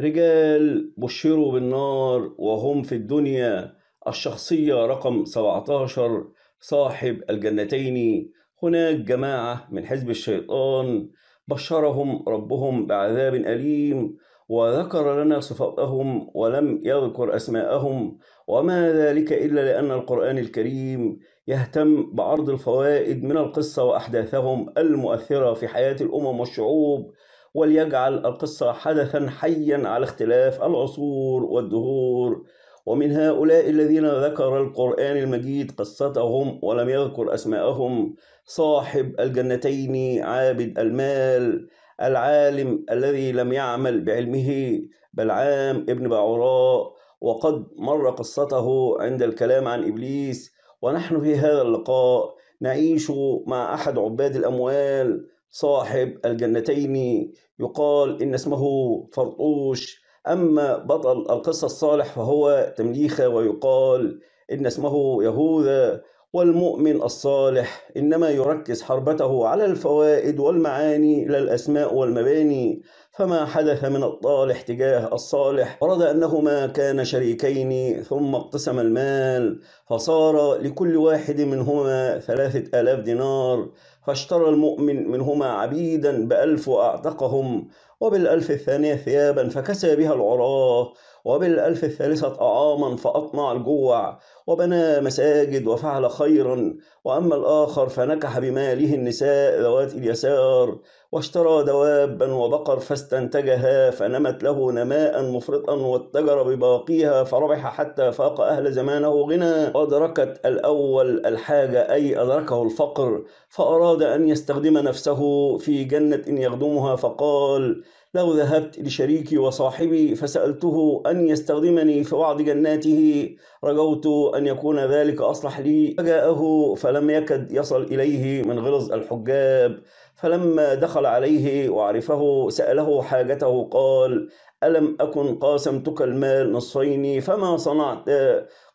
رجال بشروا بالنار وهم في الدنيا الشخصية رقم 17 صاحب الجنتين هناك جماعة من حزب الشيطان بشرهم ربهم بعذاب أليم وذكر لنا صفاتهم ولم يذكر أسماءهم وما ذلك إلا لأن القرآن الكريم يهتم بعرض الفوائد من القصة وأحداثهم المؤثرة في حياة الأمم والشعوب وليجعل القصة حدثا حيا على اختلاف العصور والدهور ومن هؤلاء الذين ذكر القرآن المجيد قصتهم ولم يذكر أسماءهم صاحب الجنتين عابد المال العالم الذي لم يعمل بعلمه بلعام ابن بعوراء وقد مر قصته عند الكلام عن إبليس ونحن في هذا اللقاء نعيش مع أحد عباد الأموال صاحب الجنتين يقال إن اسمه فرطوش أما بطل القصة الصالح فهو تمليخة ويقال إن اسمه يهوذا والمؤمن الصالح إنما يركز حربته على الفوائد والمعاني لا الأسماء والمباني فما حدث من الطالح تجاه الصالح ورد أنهما كان شريكين ثم اقتسم المال فصار لكل واحد منهما ثلاثة آلاف دينار فاشترى المؤمن منهما عبيدا بألف وأعتقهم وبالألف الثانية ثيابا فكسى بها العراه وبالألف الثالثة أعاما فأطمع الجوع وبنى مساجد وفعل خيرا وأما الآخر فنكح بماله النساء ذوات اليسار واشترى دوابا وبقر فاستنتجها فنمت له نماء مفرطا واتجر بباقيها فربح حتى فاق أهل زمانه غنى وأدركت الأول الحاجة أي أدركه الفقر فأراد أن يستخدم نفسه في جنة يخدمها فقال لو ذهبت لشريكي وصاحبي فسألته أن يستخدمني في بعض جناته رجوت أن يكون ذلك أصلح لي فجاءه فلم يكد يصل إليه من غلظ الحجاب فلما دخل عليه وعرفه سأله حاجته قال ألم أكن قاسمتك المال نصفين فما صنعت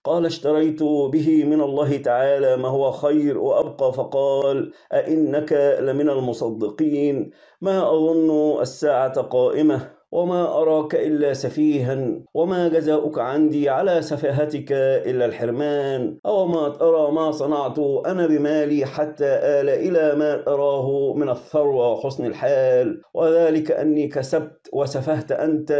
قال اشتريت به من الله تعالى ما هو خير وأبقى فقال أئنك لمن المصدقين ما أظن الساعة قائمة وما أراك إلا سفيها وما جزاؤك عندي على سفاهتك إلا الحرمان أو ما أرى ما صنعت أنا بمالي حتى آل إلى ما أراه من الثروة وحسن الحال وذلك أني كسبت وسفهت أنت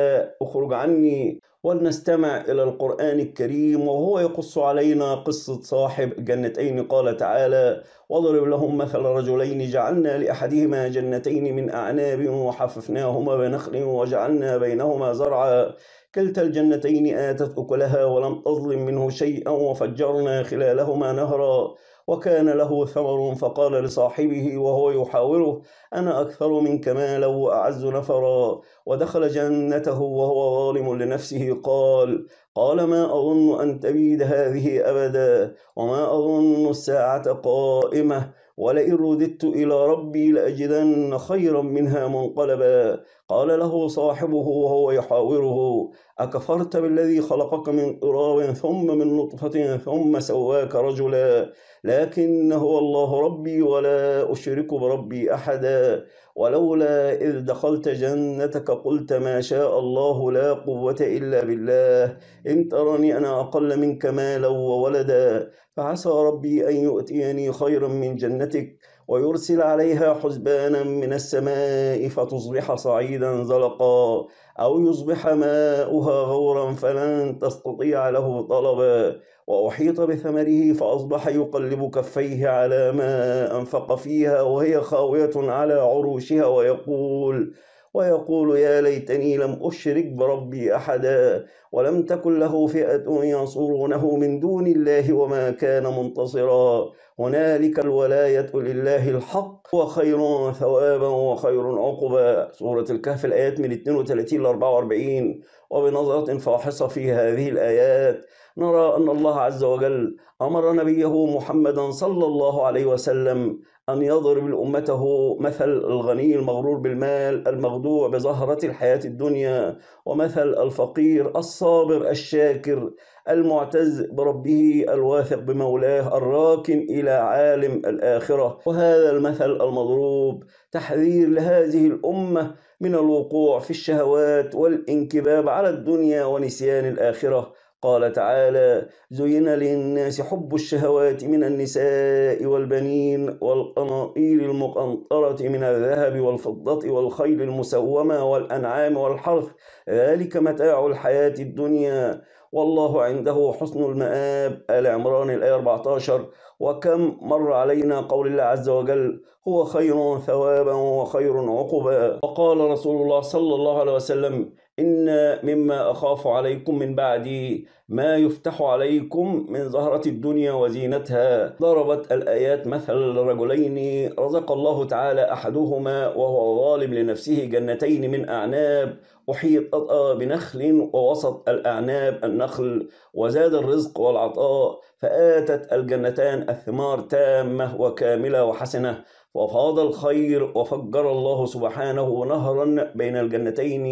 أخرج عني ولنستمع إلى القرآن الكريم وهو يقص علينا قصة صاحب جنتين قال تعالى واضرب لهم مثل رجلين جعلنا لأحدهما جنتين من أعناب وحففناهما بنخل وجعلنا بينهما زرعا كلتا الجنتين آتت أكلها ولم تظلم منه شيئا وفجرنا خلالهما نهرا وكان له ثمر فقال لصاحبه وهو يحاوره أنا أكثر منك مالا وأعز نفرا ودخل جنته وهو ظالم لنفسه قال قال ما أظن أن تبيد هذه أبدا وما أظن الساعة قائمة ولئن رددت إلى ربي لأجدن خيرا منها منقلبا قال له صاحبه وهو يحاوره أكفرت بالذي خلقك من تراب ثم من نطفة ثم سواك رجلا لكن هو الله ربي ولا أشرك بربي أحدا ولولا إذ دخلت جنتك قلت ما شاء الله لا قوة إلا بالله إن ترني أنا أقل منك مالا وولدا فعسى ربي أن يؤتيني خيرا من جنتك ويرسل عليها حزبانا من السماء فتصبح صعيدا زلقا أو يصبح ماؤها غورا فلن تستطيع له طلبا وأحيط بثمره فأصبح يقلب كفيه على ما أنفق فيها وهي خاوية على عروشها ويقول ويقول يا ليتني لم أشرك بربي أحدا ولم تكن له فئة ينصرونه من دون الله وما كان منتصرا هنالك الولاية لله الحق هو خير ثوابا وخير عقبا سورة الكهف الآيات من 32 ل 44 وبنظرة فاحصة في هذه الآيات نرى أن الله عز وجل أمر نبيه محمدا صلى الله عليه وسلم أن يضرب لأمته مثل الغني المغرور بالمال المخدوع بزهرة الحياة الدنيا ومثل الفقير الصابر الشاكر المعتز بربه الواثق بمولاه الراكن إلى عالم الآخرة وهذا المثل المضروب تحذير لهذه الأمة من الوقوع في الشهوات والانكباب على الدنيا ونسيان الآخرة قال تعالى زين للناس حب الشهوات من النساء والبنين والقناطير المقنطرة من الذهب والفضة والخيل المسومة والأنعام والحرث ذلك متاع الحياة الدنيا والله عنده حسن المآب آل عمران الآية 14 وكم مر علينا قول الله عز وجل هو خير ثوابا وخير عقبا وقال رسول الله صلى الله عليه وسلم إن مما أخاف عليكم من بعدي ما يفتح عليكم من زهرة الدنيا وزينتها ضربت الآيات مثل الرجلين رزق الله تعالى أحدهما وهو ظالم لنفسه جنتين من أعناب أحيطتا بنخل ووسط الأعناب النخل وزاد الرزق والعطاء فآتت الجنتان الثمار تامة وكاملة وحسنة وفاض الخير وفجر الله سبحانه نهرا بين الجنتين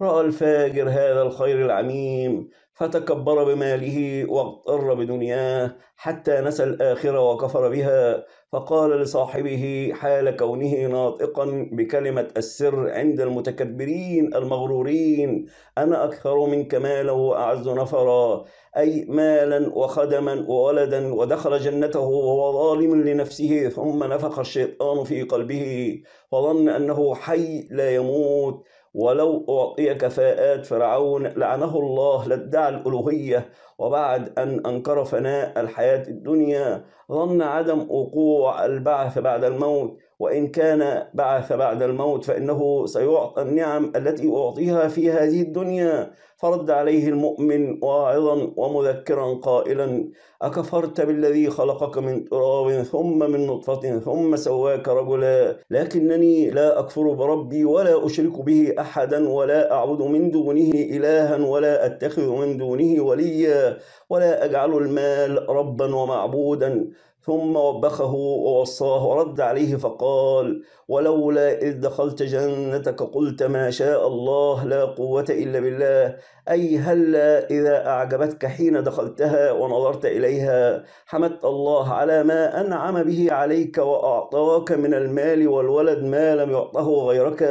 رأى الفاجر هذا الخير العميم فتكبر بماله واغتر بدنياه حتى نسى الآخرة وكفر بها فقال لصاحبه حال كونه ناطقا بكلمة السر عند المتكبرين المغرورين أنا أكثر منك مالا وأعز نفرا أي مالا وخدما وولدا ودخل جنته وهو ظالم لنفسه ثم نفخ الشيطان في قلبه وظن أنه حي لا يموت ولو أعطي كفاءات فرعون لعنه الله لادعى الألوهية وبعد أن أنكر فناء الحياة الدنيا ظن عدم وقوع البعث بعد الموت وإن كان بعث بعد الموت فإنه سيعطى النعم التي أعطيها في هذه الدنيا فرد عليه المؤمن واعظا ومذكرا قائلا أكفرت بالذي خلقك من تراب ثم من نطفة ثم سواك رجلا لكنني لا أكفر بربي ولا أشرك به أحدا ولا أعبد من دونه إلها ولا أتخذ من دونه وليا ولا أجعل المال ربا ومعبودا ثم وبخه ووصاه ورد عليه فقال ولولا إذ دخلت جنتك قلت ما شاء الله لا قوة إلا بالله أي هلا إذا أعجبتك حين دخلتها ونظرت إليها حمدت الله على ما أنعم به عليك وأعطاك من المال والولد ما لم يعطه غيرك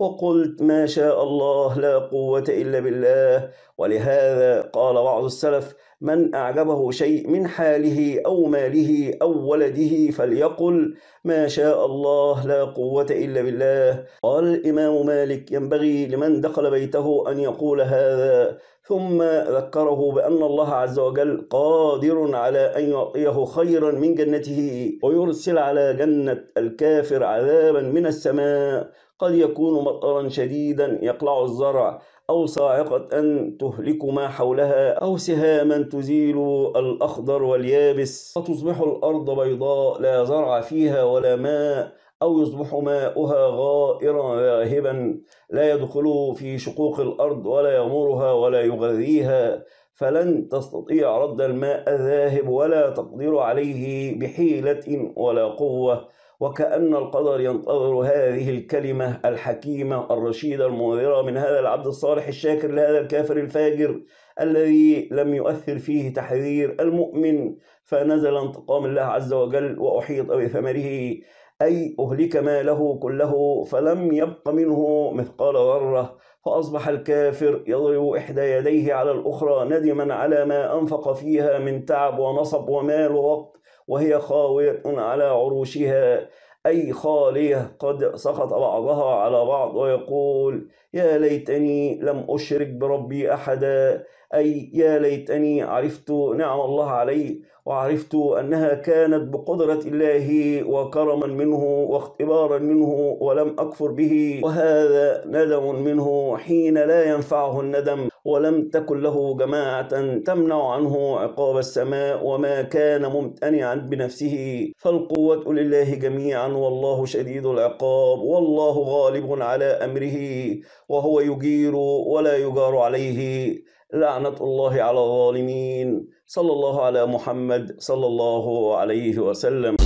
وقلت ما شاء الله لا قوة إلا بالله ولهذا قال بعض السلف من أعجبه شيء من حاله أو ماله أو ولده فليقل ما شاء الله لا قوة إلا بالله قال الإمام مالك ينبغي لمن دخل بيته أن يقول هذا ثم ذكره بأن الله عز وجل قادر على أن يعطيه خيرا من جنته ويرسل على جنة الكافر عذابا من السماء قد يكون مطرا شديدا يقلع الزرع أو صاعقة أن تهلك ما حولها أو سهاما تزيل الأخضر واليابس فتصبح الأرض بيضاء لا زرع فيها ولا ماء أو يصبح ماؤها غائرا ذاهبا لا يدخل في شقوق الأرض ولا يغمرها ولا يغذيها فلن تستطيع رد الماء الذاهب ولا تقدر عليه بحيلة ولا قوة وكأن القدر ينتظر هذه الكلمة الحكيمة الرشيدة المنذرة من هذا العبد الصالح الشاكر لهذا الكافر الفاجر الذي لم يؤثر فيه تحذير المؤمن فنزل انتقام الله عز وجل وأحيط بثمره أي أهلك ماله كله فلم يبق منه مثقال ذرة فأصبح الكافر يضرب إحدى يديه على الأخرى ندما على ما أنفق فيها من تعب ونصب ومال ووقت وهي خاوية على عروشها أي خالية قد سقط بعضها على بعض ويقول يا ليتني لم أشرك بربي أحدا أي يا ليتني عرفت نعم الله علي وعرفت أنها كانت بقدرة الله وكرما منه واختبارا منه ولم أكفر به وهذا ندم منه حين لا ينفعه الندم ولم تكن له جماعة تمنع عنه عقاب السماء وما كان ممتنعا بنفسه فالقوة لله جميعا والله شديد العقاب والله غالب على أمره وهو يجير ولا يجار عليه لعنة الله على الظالمين صلى الله على محمد صلى الله عليه وسلم